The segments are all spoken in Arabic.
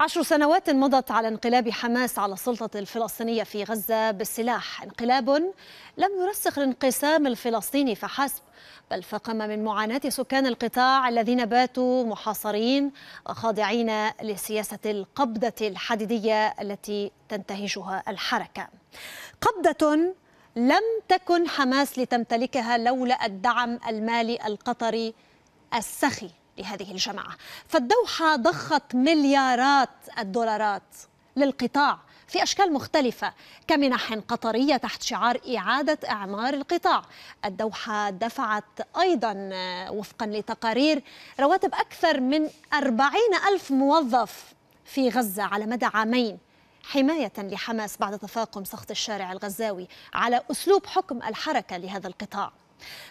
عشر سنوات مضت على انقلاب حماس على السلطة الفلسطينية في غزة بالسلاح انقلاب لم يرسخ الانقسام الفلسطيني فحسب بل فقم من معاناة سكان القطاع الذين باتوا محاصرين وخاضعين لسياسة القبضة الحديدية التي تنتهجها الحركة قبضة لم تكن حماس لتمتلكها لولا الدعم المالي القطري السخي لهذه الجماعة فالدوحة ضخت مليارات الدولارات للقطاع في أشكال مختلفة كمنح قطرية تحت شعار إعادة إعمار القطاع الدوحة دفعت أيضا وفقا لتقارير رواتب أكثر من أربعين ألف موظف في غزة على مدى عامين حماية لحماس بعد تفاقم سخط الشارع الغزاوي على أسلوب حكم الحركة لهذا القطاع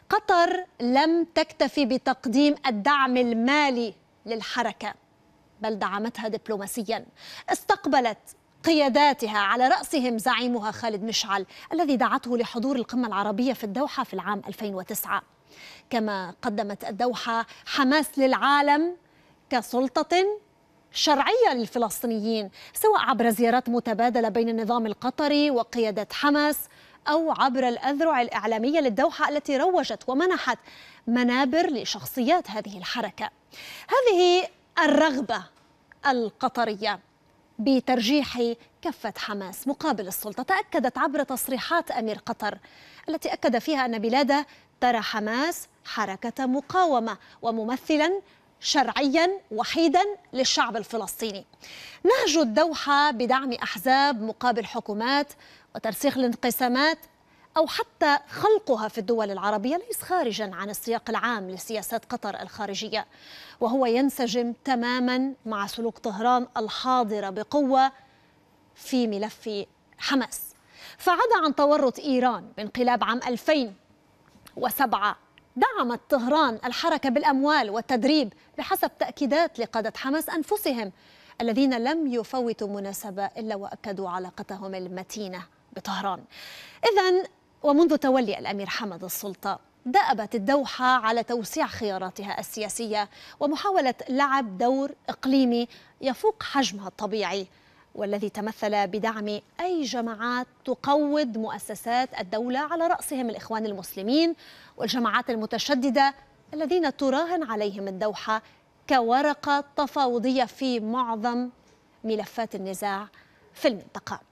قطر لم تكتفي بتقديم الدعم المالي للحركة بل دعمتها دبلوماسيا استقبلت قياداتها على رأسهم زعيمها خالد مشعل الذي دعته لحضور القمة العربية في الدوحة في العام 2009 كما قدمت الدوحة حماس للعالم كسلطة شرعية للفلسطينيين سواء عبر زيارات متبادلة بين النظام القطري وقيادة حماس أو عبر الأذرع الإعلامية للدوحة التي روجت ومنحت منابر لشخصيات هذه الحركة هذه الرغبة القطرية بترجيح كفة حماس مقابل السلطة تأكدت عبر تصريحات أمير قطر التي أكد فيها أن بلاده ترى حماس حركة مقاومة وممثلا شرعيا وحيدا للشعب الفلسطيني نهج الدوحة بدعم أحزاب مقابل حكومات وترسيخ الانقسامات أو حتى خلقها في الدول العربية ليس خارجا عن السياق العام لسياسات قطر الخارجية وهو ينسجم تماما مع سلوك طهران الحاضرة بقوة في ملف حماس فعدا عن تورط إيران بانقلاب عام 2007 دعمت طهران الحركة بالأموال والتدريب بحسب تأكيدات لقادة حماس أنفسهم الذين لم يفوتوا مناسبة إلا وأكدوا علاقتهم المتينة بطهران إذا ومنذ تولي الأمير حمد السلطة دأبت الدوحة على توسيع خياراتها السياسية ومحاولة لعب دور إقليمي يفوق حجمها الطبيعي والذي تمثل بدعم أي جماعات تقوض مؤسسات الدولة على رأسهم الإخوان المسلمين والجماعات المتشددة الذين تراهن عليهم الدوحة كورقة تفاوضية في معظم ملفات النزاع في المنطقة